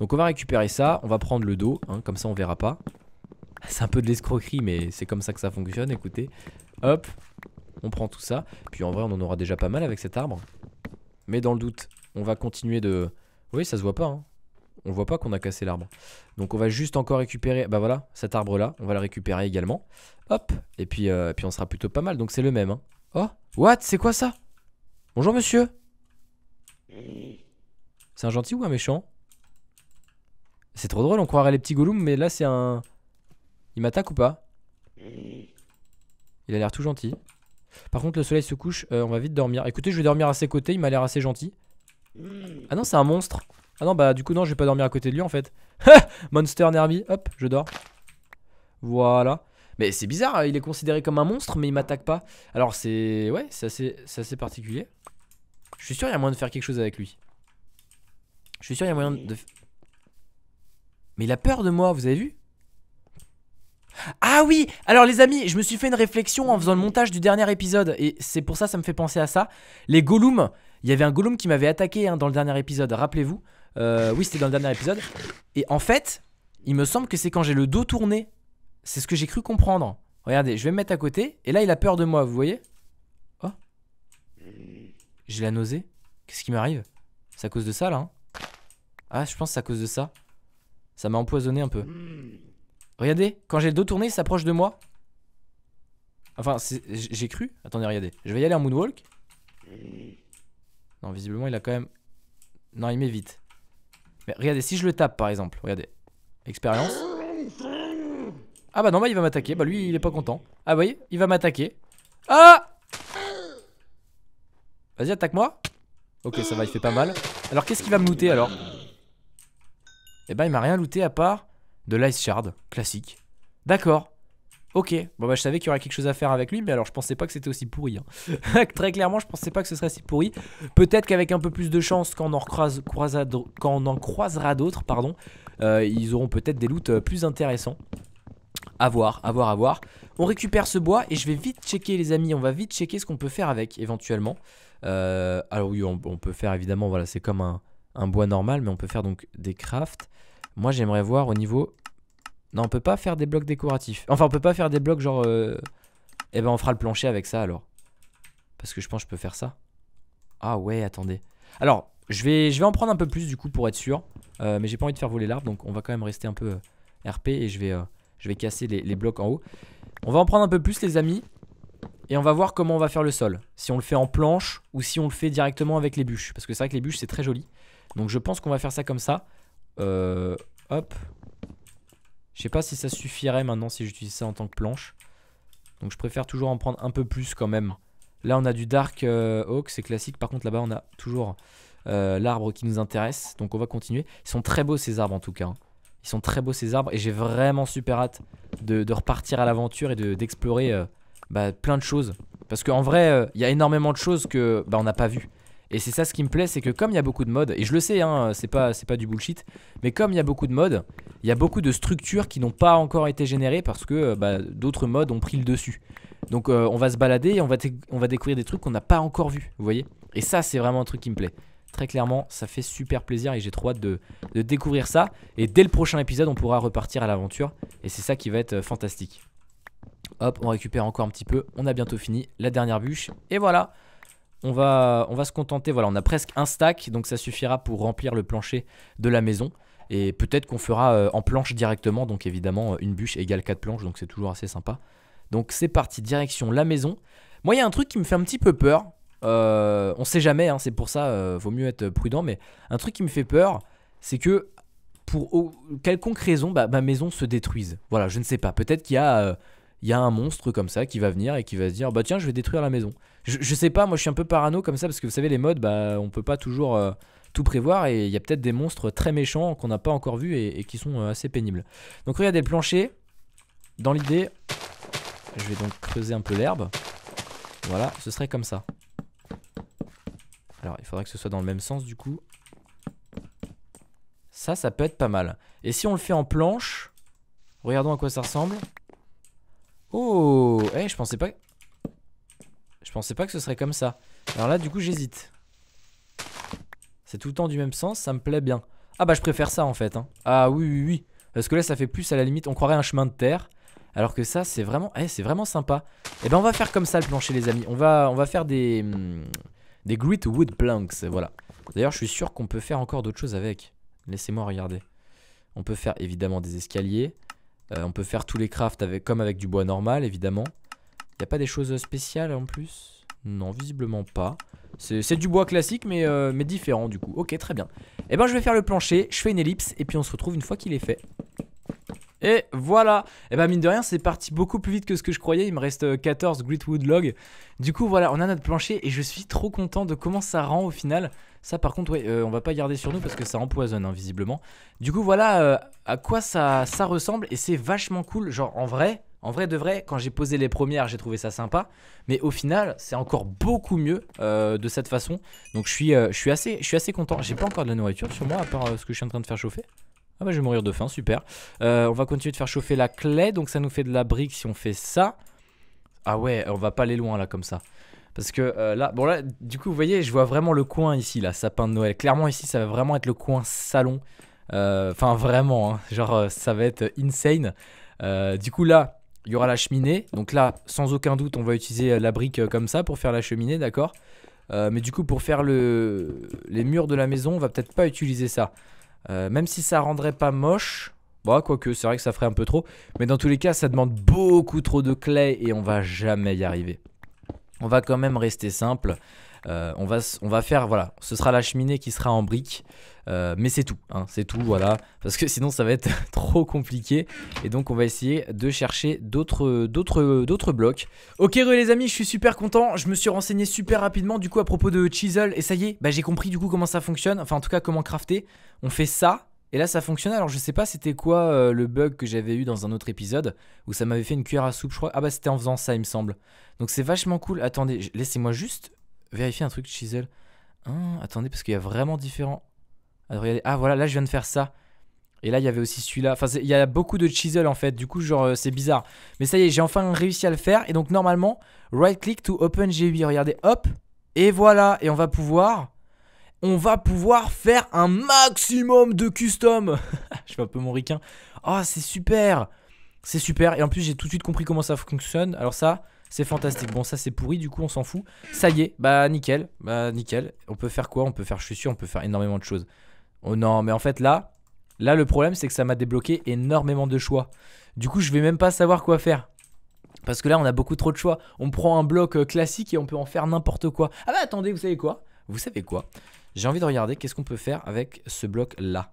Donc on va récupérer ça, on va prendre le dos, hein, comme ça on verra pas. C'est un peu de l'escroquerie, mais c'est comme ça que ça fonctionne, écoutez. Hop, on prend tout ça. Puis en vrai, on en aura déjà pas mal avec cet arbre. Mais dans le doute, on va continuer de... Oui, ça se voit pas, hein. On voit pas qu'on a cassé l'arbre. Donc on va juste encore récupérer... Bah voilà, cet arbre-là, on va le récupérer également. Hop, et puis, euh, puis on sera plutôt pas mal, donc c'est le même. Hein. Oh, what, c'est quoi ça Bonjour monsieur c'est un gentil ou un méchant C'est trop drôle, on croirait les petits gollums, mais là c'est un... Il m'attaque ou pas Il a l'air tout gentil. Par contre, le soleil se couche, euh, on va vite dormir. Écoutez, je vais dormir à ses côtés, il m'a l'air assez gentil. Ah non, c'est un monstre. Ah non, bah du coup, non, je vais pas dormir à côté de lui en fait. Monster Nerby, hop, je dors. Voilà. Mais c'est bizarre, il est considéré comme un monstre, mais il m'attaque pas. Alors c'est. Ouais, c'est assez... assez particulier. Je suis sûr il y a moyen de faire quelque chose avec lui. Je suis sûr il y a moyen de... Mais il a peur de moi, vous avez vu ah oui Alors les amis, je me suis fait une réflexion en faisant le montage du dernier épisode et c'est pour ça que ça me fait penser à ça. Les gollum il y avait un gollum qui m'avait attaqué hein, dans le dernier épisode, rappelez-vous. Euh, oui, c'était dans le dernier épisode. Et en fait, il me semble que c'est quand j'ai le dos tourné. C'est ce que j'ai cru comprendre. Regardez, je vais me mettre à côté et là il a peur de moi, vous voyez j'ai la nausée Qu'est-ce qui m'arrive C'est à cause de ça là hein Ah, je pense que c'est à cause de ça. Ça m'a empoisonné un peu. Regardez, quand j'ai le dos tourné, il s'approche de moi. Enfin, j'ai cru. Attendez, regardez. Je vais y aller en moonwalk. Non, visiblement, il a quand même. Non, il m'évite. Mais regardez, si je le tape par exemple, regardez. Expérience. Ah bah non, bah il va m'attaquer. Bah lui, il est pas content. Ah oui, il va m'attaquer. Ah Vas-y, attaque-moi. Ok, ça va, il fait pas mal. Alors, qu'est-ce qu'il va me looter alors Eh ben, il m'a rien looté à part de l'ice shard, classique. D'accord. Ok, bon bah je savais qu'il y aurait quelque chose à faire avec lui, mais alors je pensais pas que c'était aussi pourri. Hein. Très clairement, je pensais pas que ce serait si pourri. Peut-être qu'avec un peu plus de chance, quand on en, croise, quand on en croisera d'autres, pardon, euh, ils auront peut-être des loots euh, plus intéressants. A voir, à voir, à voir. On récupère ce bois et je vais vite checker les amis, on va vite checker ce qu'on peut faire avec éventuellement. Euh, alors oui, on, peut faire évidemment, voilà, c'est comme un, bois normal, mais on peut faire donc des crafts. Moi, j'aimerais voir au niveau... Non, on peut pas faire des blocs décoratifs. Enfin, on peut pas faire des blocs genre... Et euh, Eh ben, on fera le plancher avec ça, alors. Parce que je pense que je peux faire ça. Ah ouais, attendez. Alors, je vais, je vais en prendre un peu plus, du coup, pour être sûr. Euh, mais j'ai pas envie de faire voler l'arbre, donc on va quand même rester un peu RP. Et je vais, je vais casser les blocs en haut. On va en prendre un peu plus, les amis et on va voir comment on va faire le sol. Si on le fait en planche ou si on le fait directement avec les bûches. Parce que c'est vrai que les bûches, c'est très joli. Donc je pense qu'on va faire ça comme ça. Euh, hop. Je sais pas si ça suffirait maintenant si j'utilise ça en tant que planche. Donc je préfère toujours en prendre un peu plus quand même. Là on a du Dark euh, Oak, c'est classique. Par contre là-bas on a toujours euh, l'arbre qui nous intéresse. Donc on va continuer. Ils sont très beaux ces arbres en tout cas. Hein. Ils sont très beaux ces arbres et j'ai vraiment super hâte de, repartir à l'aventure et d'explorer bah, plein de choses. Parce qu'en vrai, euh, il y a énormément de choses que bah, on n'a pas vu. Et c'est ça ce qui me plaît, c'est que comme il y a beaucoup de modes, et je le sais, hein, c'est pas, pas du bullshit, mais comme il y a beaucoup de modes, il y a beaucoup de structures qui n'ont pas encore été générées parce que euh, bah, d'autres modes ont pris le dessus. Donc euh, on va se balader et on va, on va découvrir des trucs qu'on n'a pas encore vus, vous voyez Et ça, c'est vraiment un truc qui me plaît. Très clairement, ça fait super plaisir et j'ai trop hâte de, de découvrir ça. Et dès le prochain épisode, on pourra repartir à l'aventure. Et c'est ça qui va être fantastique. Hop, on récupère encore un petit peu. On a bientôt fini la dernière bûche. Et voilà, on va, on va se contenter. Voilà, on a presque un stack, donc ça suffira pour remplir le plancher de la maison. Et peut-être qu'on fera euh, en planche directement. Donc évidemment, une bûche égale 4 planches, donc c'est toujours assez sympa. Donc c'est parti, direction la maison. Moi, il y a un truc qui me fait un petit peu peur. On euh, on sait jamais, hein, c'est pour ça, il euh, vaut mieux être prudent. Mais un truc qui me fait peur, c'est que pour quelconque raison, bah, ma maison se détruise. Voilà, je ne sais pas. Peut-être qu'il y a il y a un monstre comme ça qui va venir et qui va se dire bah tiens je vais détruire la maison. Je, sais pas, moi je suis un peu parano comme ça parce que vous savez les modes bah on peut pas toujours euh, tout prévoir et il y a peut-être des monstres très méchants qu'on n'a pas encore vus et, qui sont euh, assez pénibles. Donc regardez le plancher, dans l'idée, je vais donc creuser un peu l'herbe. Voilà, ce serait comme ça. Alors il faudrait que ce soit dans le même sens du coup. Ça, ça peut être pas mal. Et si on le fait en planche, regardons à quoi ça ressemble. Oh Eh, je pensais pas... Je pensais pas que ce serait comme ça. Alors là, du coup, j'hésite. C'est tout le temps du même sens, ça me plaît bien. Ah bah, je préfère ça, en fait. Hein. Ah oui, oui, oui. Parce que là, ça fait plus, à la limite, on croirait un chemin de terre. Alors que ça, c'est vraiment... Eh, c'est vraiment sympa. Eh ben, on va faire comme ça, le plancher, les amis. On va, on va faire des... Hmm, des grit wood planks, voilà. D'ailleurs, je suis sûr qu'on peut faire encore d'autres choses avec. Laissez-moi regarder. On peut faire évidemment des escaliers. Euh, on peut faire tous les crafts avec, comme avec du bois normal, évidemment. Il n'y a pas des choses spéciales en plus Non, visiblement pas. C'est du bois classique, mais, euh, mais différent du coup. Ok, très bien. Et eh ben, je vais faire le plancher, je fais une ellipse, et puis on se retrouve une fois qu'il est fait. Et voilà Et eh ben, mine de rien c'est parti beaucoup plus vite que ce que je croyais, il me reste 14 euh, Gritwood Log. Du coup voilà, on a notre plancher et je suis trop content de comment ça rend au final. Ça par contre, ouais, euh, on va pas garder sur nous parce que ça empoisonne invisiblement hein, visiblement. Du coup, voilà euh, à quoi ça, ça ressemble et c'est vachement cool. Genre en vrai, en vrai de vrai, quand j'ai posé les premières, j'ai trouvé ça sympa. Mais au final, c'est encore beaucoup mieux euh, de cette façon. Donc je suis, je assez, je suis assez content. J'ai pas encore de la nourriture sur moi, à part ce que je suis en train de faire chauffer. Ah bah je vais mourir de faim, super. on va continuer de faire chauffer la clé. Donc ça nous fait de la brique si on fait ça. Ah ouais, on va pas aller loin là comme ça. Parce que euh, là, bon là, du coup, vous voyez, je vois vraiment le coin ici, là, sapin de Noël. Clairement, ici, ça va vraiment être le coin salon. Euh, enfin, vraiment, hein. genre, euh, ça va être insane. du coup, là, il y aura la cheminée. Donc là, sans aucun doute, on va utiliser la brique comme ça pour faire la cheminée, d'accord Mais du coup, pour faire les murs de la maison, on va peut-être pas utiliser ça. même si ça rendrait pas moche, quoi bah, quoique, c'est vrai que ça ferait un peu trop. Mais dans tous les cas, ça demande beaucoup trop de clés et on va jamais y arriver on va quand même rester simple. Euh, on, va, on va faire, voilà, ce sera la cheminée qui sera en brique. Euh, mais c'est tout, hein, c'est tout, voilà, parce que sinon ça va être trop compliqué, et donc on va essayer de chercher d'autres blocs. Ok les amis, je suis super content, je me suis renseigné super rapidement du coup à propos de chisel, et ça y est, bah, j'ai compris du coup comment ça fonctionne, enfin en tout cas comment crafter, on fait ça, et là, ça fonctionnait. Alors, je sais pas c'était quoi euh, le bug que j'avais eu dans un autre épisode où ça m'avait fait une cuillère à soupe, je crois. Ah, bah, c'était en faisant ça, il me semble. Donc, c'est vachement cool. Attendez, laissez-moi juste vérifier un truc, chisel. Hein, attendez, parce qu'il y a vraiment différent. Ah, ah, voilà, là, je viens de faire ça. Et là, il y avait aussi celui-là. Enfin, il y a beaucoup de chisel en fait. Du coup, genre, euh, c'est bizarre. Mais ça y est, j'ai enfin réussi à le faire. Et donc, normalement, right click to open GUI. Regardez, hop. Et voilà. Et on va pouvoir on va pouvoir faire un maximum de custom. je fais un peu mon ricain. Ah, oh, c'est super. C'est super. Et en plus, j'ai tout de suite compris comment ça fonctionne. Alors ça, c'est fantastique. Bon, ça, c'est pourri. Du coup, on s'en fout. Ça y est. Bah, nickel. Bah, nickel. On peut faire quoi On peut faire, je suis sûr, on peut faire énormément de choses. Oh non, mais en fait, là, là, le problème, c'est que ça m'a débloqué énormément de choix. Du coup, je vais même pas savoir quoi faire. Parce que là, on a beaucoup trop de choix. On prend un bloc euh, classique et on peut en faire n'importe quoi. Ah bah attendez, vous savez quoi Vous savez quoi j'ai envie de regarder qu'est-ce qu'on peut faire avec ce bloc-là.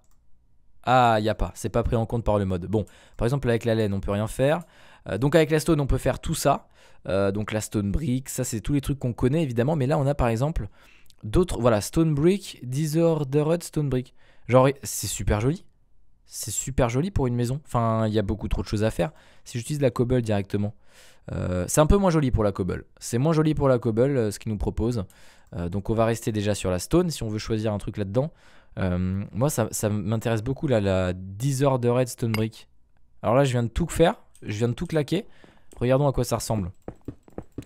Ah, il n'y a pas. C'est pas pris en compte par le mode. Bon, par exemple, avec la laine, on peut rien faire. Euh, donc avec la stone, on peut faire tout ça. Euh, donc la stone brick, ça c'est tous les trucs qu'on connaît évidemment. Mais là, on a par exemple d'autres... Voilà, stone brick, disordered stone brick. Genre, c'est super joli. C'est super joli pour une maison. Enfin, il y a beaucoup trop de choses à faire. Si j'utilise la cobble directement. Euh, c'est un peu moins joli pour la cobble. C'est moins joli pour la cobble, ce qu'il nous propose. Euh, donc on va rester déjà sur la stone si on veut choisir un truc là-dedans. Euh, moi, ça, m'intéresse beaucoup là, la red Stone Brick. Alors là, je viens de tout faire, je viens de tout claquer. Regardons à quoi ça ressemble.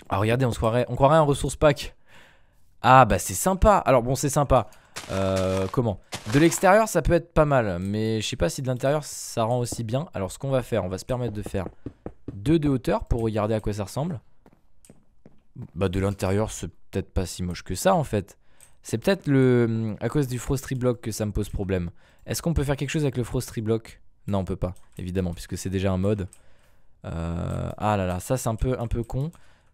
Ah, regardez, on, croirait, on croirait un ressource pack. Ah, bah c'est sympa. Alors bon, c'est sympa. Euh, comment De l'extérieur, ça peut être pas mal, mais je sais pas si de l'intérieur, ça rend aussi bien. Alors ce qu'on va faire, on va se permettre de faire deux de hauteur pour regarder à quoi ça ressemble. Bah de l'intérieur, ce peut-être pas si moche que ça en fait. C'est peut-être le à cause du Frostry Block que ça me pose problème. Est-ce qu'on peut faire quelque chose avec le Frostry Block Non, on peut pas, évidemment, puisque c'est déjà un mode. Euh, ah là là, ça c'est un peu, un peu con.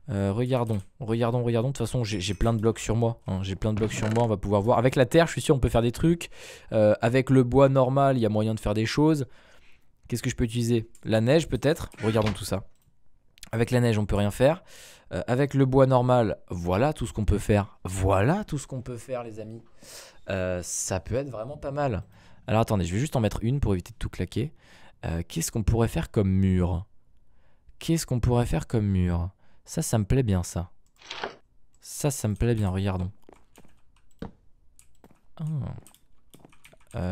Euh, regardons, regardons, regardons. De toute façon, j'ai plein de blocs sur moi. Hein. J'ai plein de blocs sur moi, on va pouvoir voir. Avec la terre, je suis sûr, on peut faire des trucs. Euh, avec le bois normal, il y a moyen de faire des choses. Qu'est-ce que je peux utiliser La neige peut-être Regardons tout ça. Avec la neige, on peut rien faire. Euh, avec le bois normal, voilà tout ce qu'on peut faire. Voilà tout ce qu'on peut faire, les amis. Euh, ça peut être vraiment pas mal. Alors attendez, je vais juste en mettre une pour éviter de tout claquer. Euh, qu'est-ce qu'on pourrait faire comme mur Qu'est-ce qu'on pourrait faire comme mur Ça, ça me plaît bien, ça. Ça, ça me plaît bien, regardons. Ah.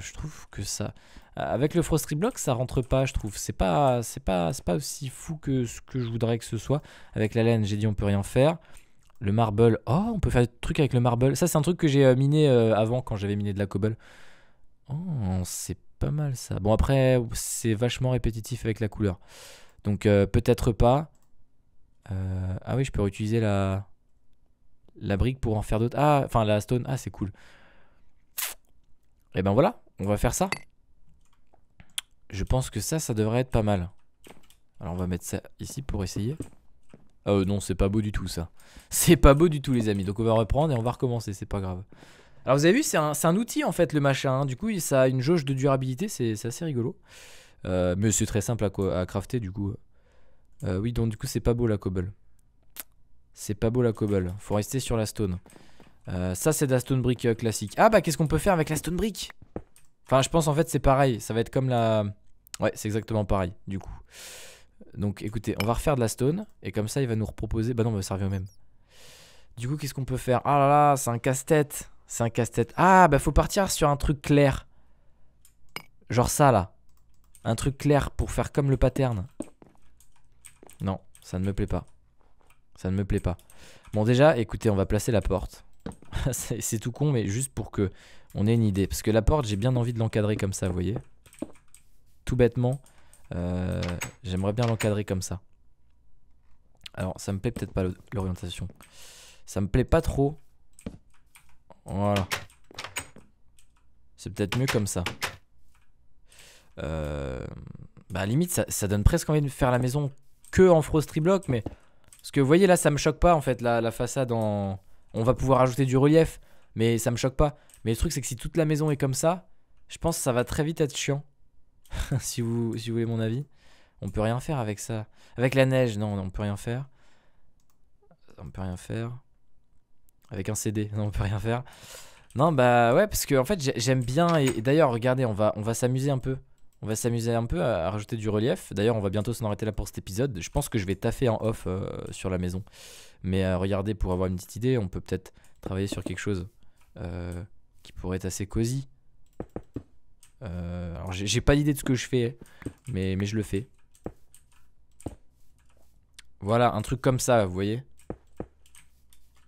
je trouve que ça... Euh, avec le Frostry Block, ça rentre pas, je trouve. C'est pas, c'est pas, pas aussi fou que ce que je voudrais que ce soit. Avec la laine, j'ai dit on peut rien faire. Le marble, oh, on peut faire des trucs avec le marble. Ça, c'est un truc que j'ai euh, miné euh, avant quand j'avais miné de la cobble. Oh, c'est pas mal ça. Bon, après, c'est vachement répétitif avec la couleur. Donc, peut-être pas. ah oui, je peux réutiliser la, la brique pour en faire d'autres. Ah, enfin, la stone. Ah, c'est cool. Et eh ben voilà, on va faire ça. Je pense que ça, ça devrait être pas mal. Alors on va mettre ça ici pour essayer. Ah euh, non, c'est pas beau du tout ça. C'est pas beau du tout les amis. Donc on va reprendre et on va recommencer, c'est pas grave. Alors vous avez vu, c'est un, outil en fait le machin. Hein. Du coup, ça a une jauge de durabilité, c'est assez rigolo. Euh, mais c'est très simple à, à, crafter du coup. Euh, oui, donc du coup, c'est pas beau la cobble. C'est pas beau la cobble. Faut rester sur la stone. ça, c'est de la stone brick classique. Ah bah, qu'est-ce qu'on peut faire avec la stone brick Enfin, je pense en fait, c'est pareil. Ça va être comme la Ouais, c'est exactement pareil, du coup. Donc écoutez, on va refaire de la stone, et comme ça il va nous reproposer... Bah non, on va servir au même. Du coup, qu'est-ce qu'on peut faire Ah là là, c'est un casse-tête C'est un casse-tête. Ah, bah faut partir sur un truc clair. Genre ça, là. Un truc clair pour faire comme le pattern. Non, ça ne me plaît pas. Ça ne me plaît pas. Bon déjà, écoutez, on va placer la porte. c'est tout con, mais juste pour que on ait une idée. Parce que la porte, j'ai bien envie de l'encadrer comme ça, vous voyez tout bêtement, euh, j'aimerais bien l'encadrer comme ça. Alors, ça me plaît peut-être pas l'orientation. Ça me plaît pas trop. Voilà. C'est peut-être mieux comme ça. Euh, bah, limite, ça, donne presque envie de faire la maison que en frostry block, mais. Parce que vous voyez là, ça me choque pas en fait, la, la façade en. On va pouvoir ajouter du relief, mais ça me choque pas. Mais le truc, c'est que si toute la maison est comme ça, je pense que ça va très vite être chiant. si, vous, voulez mon avis. On peut rien faire avec ça. Avec la neige, non, on peut rien faire. On peut rien faire. Avec un CD, non, on peut rien faire. Non, bah ouais, parce que en fait, j'aime bien. Et, d'ailleurs, regardez, on va, on va s'amuser un peu. On va s'amuser un peu à, rajouter du relief. D'ailleurs, on va bientôt s'en arrêter là pour cet épisode. Je pense que je vais taffer en off euh, sur la maison. Mais euh, regardez, pour avoir une petite idée, on peut peut-être travailler sur quelque chose euh, qui pourrait être assez cosy. Euh, alors j'ai pas l'idée de ce que je fais, mais, je le fais. Voilà, un truc comme ça, vous voyez.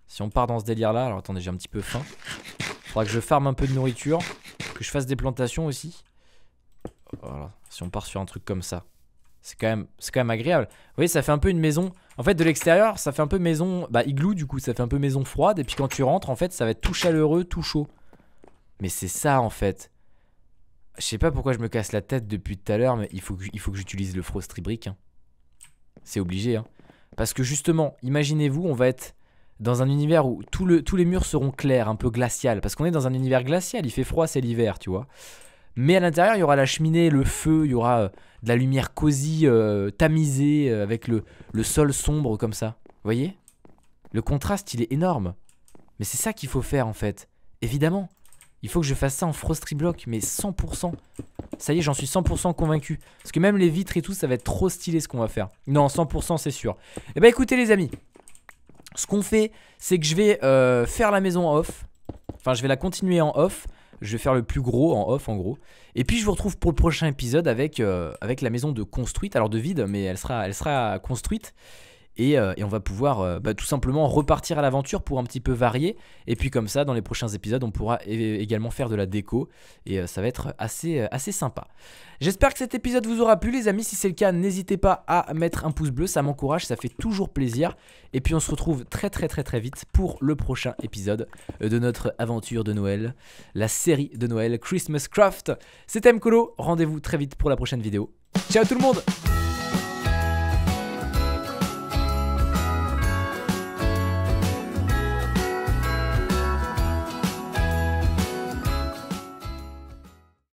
Si on part dans ce délire là, alors attendez, j'ai un petit peu faim. Faudra que je farme un peu de nourriture, que je fasse des plantations aussi. Voilà, si on part sur un truc comme ça. C'est quand, même, quand même agréable. Vous voyez, ça fait un peu une maison. En fait, de l'extérieur, ça fait un peu maison. Bah, igloo, du coup, ça fait un peu maison froide. Et puis quand tu rentres, en fait, ça va être tout chaleureux, tout chaud. Mais c'est ça, en fait. Je sais pas pourquoi je me casse la tête depuis tout à l'heure, mais il faut que, j'utilise le frost Brick. Hein. C'est obligé. Hein. Parce que justement, imaginez-vous, on va être dans un univers où le, tous les murs seront clairs, un peu glacial. Parce qu'on est dans un univers glacial, il fait froid, c'est l'hiver, tu vois. Mais à l'intérieur, il y aura la cheminée, le feu, il y aura euh, de la lumière cosy, euh, tamisée, euh, avec le, le sol sombre comme ça. Vous voyez Le contraste, il est énorme. Mais c'est ça qu'il faut faire en fait. Évidemment. Il faut que je fasse ça en frosty block, mais 100%. Ça y est, j'en suis 100% convaincu. Parce que même les vitres et tout, ça va être trop stylé ce qu'on va faire. Non, 100% c'est sûr. Eh bah écoutez les amis, ce qu'on fait, c'est que je vais euh, faire la maison off. Enfin, je vais la continuer en off. Je vais faire le plus gros en off en gros. Et puis je vous retrouve pour le prochain épisode avec, euh, avec la maison de construite, alors de vide, mais elle sera, elle sera construite. Euh, et, on va pouvoir euh, bah, tout simplement repartir à l'aventure pour un petit peu varier. Et puis comme ça, dans les prochains épisodes, on pourra également faire de la déco et euh, ça va être assez, assez sympa. J'espère que cet épisode vous aura plu les amis. Si c'est le cas, n'hésitez pas à mettre un pouce bleu, ça m'encourage, ça fait toujours plaisir. Et puis on se retrouve très très très très vite pour le prochain épisode de notre aventure de Noël, la série de Noël Christmas Craft. C'était Mkolo, rendez-vous très vite pour la prochaine vidéo. Ciao tout le monde